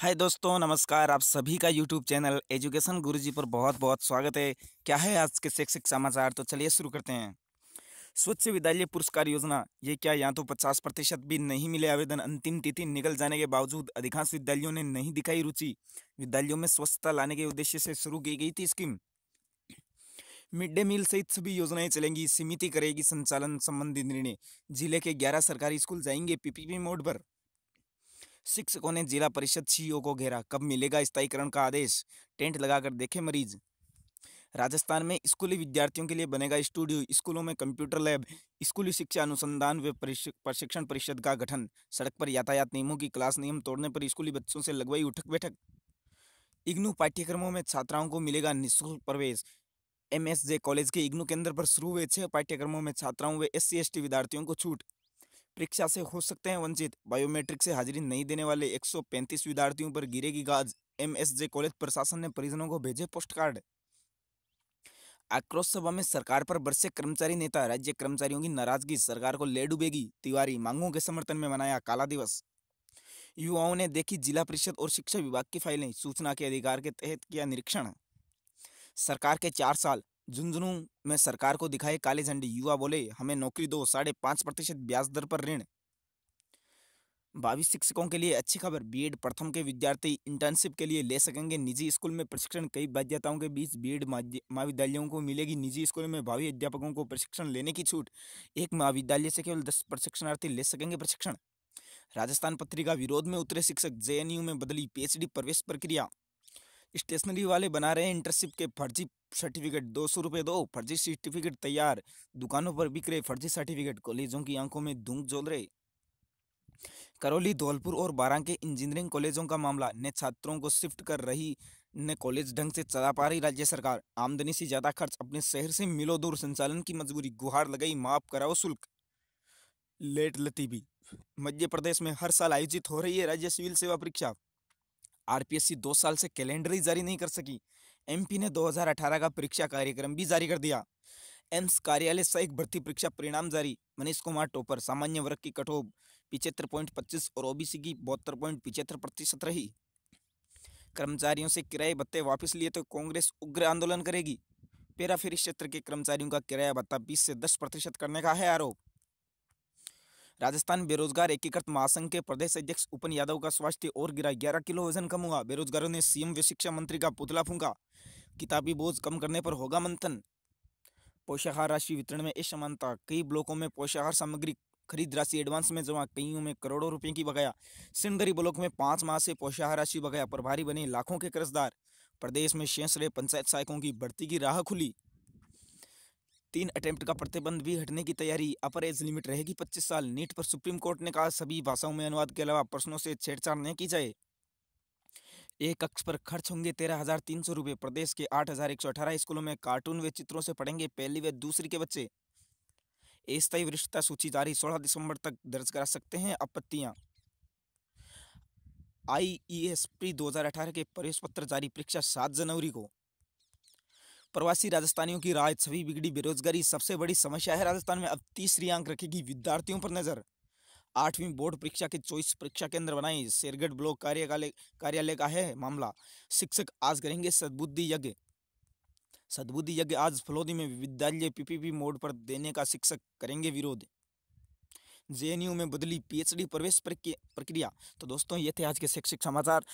हाय दोस्तों नमस्कार आप सभी का यूट्यूब चैनल एजुकेशन गुरुजी पर बहुत बहुत स्वागत है क्या है आज के शैक्षिक समाचार तो चलिए शुरू करते हैं स्वच्छ विद्यालय पुरस्कार योजना ये क्या यहाँ तो पचास प्रतिशत भी नहीं मिले आवेदन अंतिम तिथि निकल जाने के बावजूद अधिकांश विद्यालयों ने नहीं दिखाई रुचि विद्यालयों में स्वच्छता लाने के उद्देश्य से शुरू की गई थी स्कीम मिड डे मील सहित सभी योजनाएं चलेंगी समिति करेगी संचालन संबंधी निर्णय जिले के ग्यारह सरकारी स्कूल जाएंगे पीपीपी मोड पर शिक्षकों ने जिला परिषद सीईओ को घेरा कब मिलेगा स्थायीकरण का आदेश टेंट लगाकर देखे मरीज राजस्थान में स्कूली विद्यार्थियों के लिए बनेगा स्टूडियो स्कूलों में कंप्यूटर लैब स्कूली शिक्षा अनुसंधान व प्रशिक्षण परिषद का गठन सड़क पर यातायात नियमों की क्लास नियम तोड़ने पर स्कूली बच्चों से लगवाई उठक बैठक इग्नू पाठ्यक्रमों में छात्राओं को मिलेगा निःशुल्क प्रवेश एमएसजे कॉलेज के इग्नू केंद्र पर शुरू हुए छह पाठ्यक्रमों में छात्राओं व एस सी विद्यार्थियों को छूट परीक्षा से हो सकते हैं वंचित बायोमेट्रिक से हाजिरी नहीं देने वाले 135 विद्यार्थियों पर गिरेगी गाज एमएसजे कॉलेज प्रशासन ने परिजनों को भेजे पोस्ट कार्ड आक्रोश सभा में सरकार पर बरसे कर्मचारी नेता राज्य कर्मचारियों की नाराजगी सरकार को ले डूबेगी तिवारी मांगों के समर्थन में मनाया काला दिवस युवाओं ने देखी जिला परिषद और शिक्षा विभाग की फाइलें सूचना के अधिकार के तहत किया निरीक्षण सरकार के चार साल झुंझुनू में सरकार को दिखाए काले झंडे युवा बोले हमें नौकरी दो साढ़े पांच प्रतिशत ब्याज दर पर ऋण भावी शिक्षकों के लिए अच्छी खबर बीएड प्रथम के विद्यार्थी इंटर्नशिप के लिए ले सकेंगे निजी स्कूल में प्रशिक्षण कई बाध्यताओं के बीच बीएड महाविद्यालयों को मिलेगी निजी स्कूल में भावी अध्यापकों को प्रशिक्षण लेने की छूट एक महाविद्यालय से केवल दस प्रशिक्षणार्थी ले सकेंगे प्रशिक्षण राजस्थान पत्रिका विरोध में उतरे शिक्षक जेएनयू में बदली पीएचडी प्रवेश प्रक्रिया स्टेशनरी वाले बना रहे हैं इंटर्नशिप के फर्जी सर्टिफिकेट दो सौ रुपये दो फर्जी सर्टिफिकेट तैयार दुकानों पर बिक रहे फर्जी सर्टिफिकेट कॉलेजों की आंखों में धूंक जोल रहे करौली धौलपुर और बारां के इंजीनियरिंग कॉलेजों का मामला ने छात्रों को शिफ्ट कर रही ने कॉलेज ढंग से चला पा रही राज्य सरकार आमदनी से ज़्यादा खर्च अपने शहर से मिलो दूर संचालन की मजबूरी गुहार लगाई माफ कराओ शुल्क लेट लतीबी मध्य प्रदेश में हर साल आयोजित हो रही है राज्य सिविल सेवा परीक्षा आरपीएससी दो साल से कैलेंडर ही जारी नहीं कर सकी एमपी ने 2018 का परीक्षा कार्यक्रम भी जारी कर दिया एम्स कार्यालय एक भर्ती परीक्षा परिणाम जारी मनीष कुमार टोपर सामान्य वर्ग की कटोब पिछहत्तर पॉइंट पच्चीस और ओबीसी की बहत्तर पॉइंट पिछहत्तर प्रतिशत रही कर्मचारियों से किराए भत्ते वापस लिए तो कांग्रेस उग्र आंदोलन करेगी पेराफेरी क्षेत्र के कर्मचारियों का किराया भत्ता बीस से दस प्रतिशत करने का है आरोप राजस्थान बेरोजगार एकीकृत महासंघ के प्रदेश अध्यक्ष उपन यादव का स्वास्थ्य और गिरा ग्यारह किलो वजन कम हुआ बेरोजगारों ने सीएम व शिक्षा मंत्री का पुतला फूंका किताबी बोझ कम करने पर होगा मंथन पोषाहार राशि वितरण में असमानता कई ब्लॉकों में पोषाहार सामग्री खरीद राशि एडवांस में जमा कईयों में करोड़ों रुपये की बकाया सिंदरी ब्लॉक में पाँच माह से पोषाहार राशि बकाया प्रभारी बने लाखों के कर्जदार प्रदेश में शेष पंचायत सहायकों की बढ़ती की राह खुली तीन अटेम्प्ट का प्रतिबंध भी हटने की तैयारी अपर एज लिमिट रहेगी पच्चीस साल नीट पर सुप्रीम कोर्ट ने कहा सभी भाषाओं में अनुवाद के अलावा प्रश्नों से छेड़छाड़ नहीं की जाए एक कक्ष पर खर्च होंगे तेरह हजार तीन सौ रुपये प्रदेश के आठ हजार एक सौ अठारह स्कूलों में कार्टून व चित्रों से पढ़ेंगे पहली व दूसरी के बच्चे स्थायी वरिष्ठता सूची जारी सोलह दिसंबर तक दर्ज करा सकते हैं आपत्तियां दो हजार अठारह के प्रवेश पत्र जारी परीक्षा सात जनवरी को प्रवासी राजस्थानियों की राय सभी बिगड़ी बेरोजगारी सबसे बड़ी समस्या है राजस्थान में अब तीसरी आंक रखेगी विद्यार्थियों पर नजर आठवीं बोर्ड परीक्षा के चौबीस परीक्षा केंद्र बनाए शेरगढ़ ब्लॉक कार्यालय कार्यालय का है मामला शिक्षक आज करेंगे सदबुद्धि यज्ञ सदबुद्धि यज्ञ आज फलोदी में विद्यालय पीपीपी मोड पर देने का शिक्षक करेंगे विरोध जेएनयू में बदली पीएचडी प्रवेश प्रक्रिया तो दोस्तों ये थे आज के शैक्षिक समाचार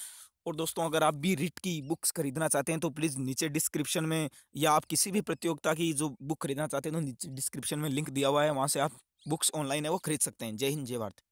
और दोस्तों अगर आप भी रिट की बुक्स खरीदना चाहते हैं तो प्लीज़ नीचे डिस्क्रिप्शन में या आप किसी भी प्रतियोगिता की जो बुक खरीदना चाहते हैं तो नीचे डिस्क्रिप्शन में लिंक दिया हुआ है वहाँ से आप बुक्स ऑनलाइन है वो खरीद सकते हैं जय हिंद जय भारत